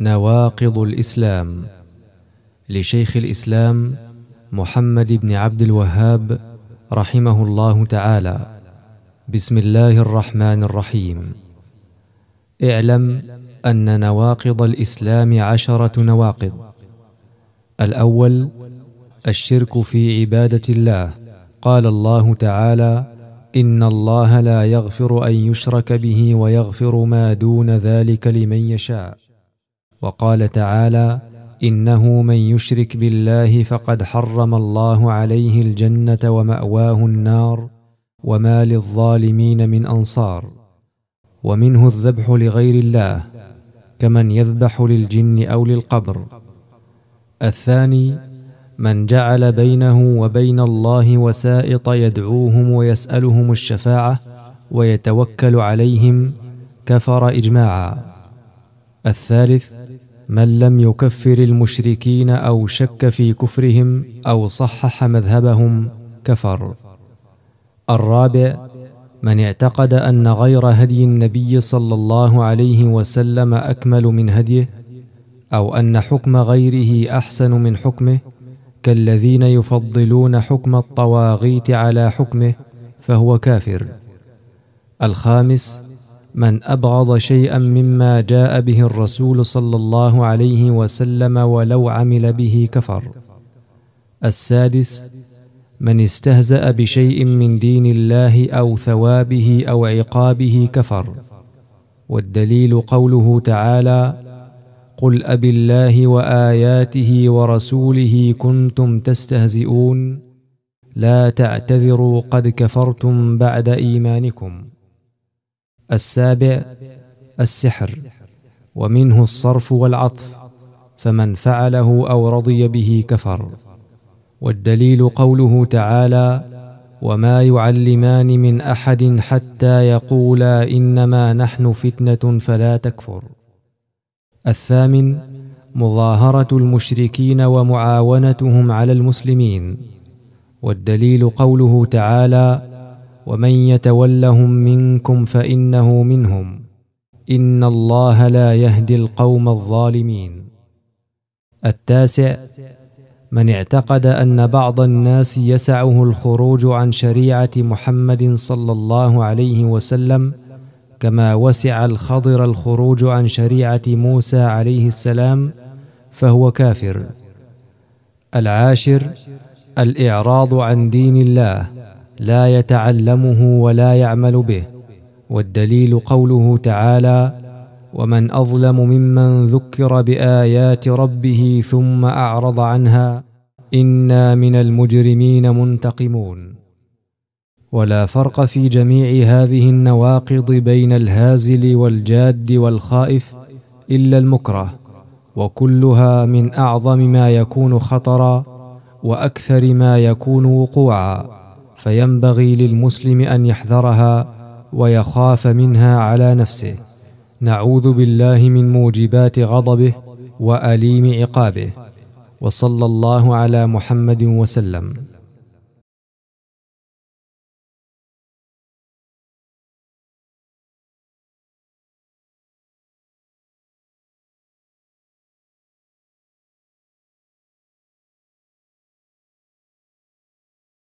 نواقض الإسلام لشيخ الإسلام محمد بن عبد الوهاب رحمه الله تعالى بسم الله الرحمن الرحيم اعلم أن نواقض الإسلام عشرة نواقض الأول الشرك في عبادة الله قال الله تعالى إن الله لا يغفر أن يشرك به ويغفر ما دون ذلك لمن يشاء وقال تعالى انه من يشرك بالله فقد حرم الله عليه الجنه وماواه النار وما للظالمين من انصار ومنه الذبح لغير الله كمن يذبح للجن او للقبر الثاني من جعل بينه وبين الله وسائط يدعوهم ويسالهم الشفاعه ويتوكل عليهم كفر اجماعا الثالث من لم يكفر المشركين او شك في كفرهم او صحح مذهبهم كفر الرابع من اعتقد ان غير هدي النبي صلى الله عليه وسلم اكمل من هديه او ان حكم غيره احسن من حكمه كالذين يفضلون حكم الطواغيت على حكمه فهو كافر الخامس من أبغض شيئا مما جاء به الرسول صلى الله عليه وسلم ولو عمل به كفر السادس من استهزأ بشيء من دين الله أو ثوابه أو عقابه كفر والدليل قوله تعالى قل أب الله وآياته ورسوله كنتم تستهزئون لا تعتذروا قد كفرتم بعد إيمانكم السابع السحر ومنه الصرف والعطف فمن فعله او رضي به كفر والدليل قوله تعالى وما يعلمان من احد حتى يقولا انما نحن فتنه فلا تكفر الثامن مظاهره المشركين ومعاونتهم على المسلمين والدليل قوله تعالى ومن يتولهم منكم فانه منهم ان الله لا يهدي القوم الظالمين التاسع من اعتقد ان بعض الناس يسعه الخروج عن شريعه محمد صلى الله عليه وسلم كما وسع الخضر الخروج عن شريعه موسى عليه السلام فهو كافر العاشر الاعراض عن دين الله لا يتعلمه ولا يعمل به والدليل قوله تعالى ومن اظلم ممن ذكر بايات ربه ثم اعرض عنها انا من المجرمين منتقمون ولا فرق في جميع هذه النواقض بين الهازل والجاد والخائف الا المكره وكلها من اعظم ما يكون خطرا واكثر ما يكون وقوعا فينبغي للمسلم ان يحذرها ويخاف منها على نفسه نعوذ بالله من موجبات غضبه واليم عقابه وصلى الله على محمد وسلم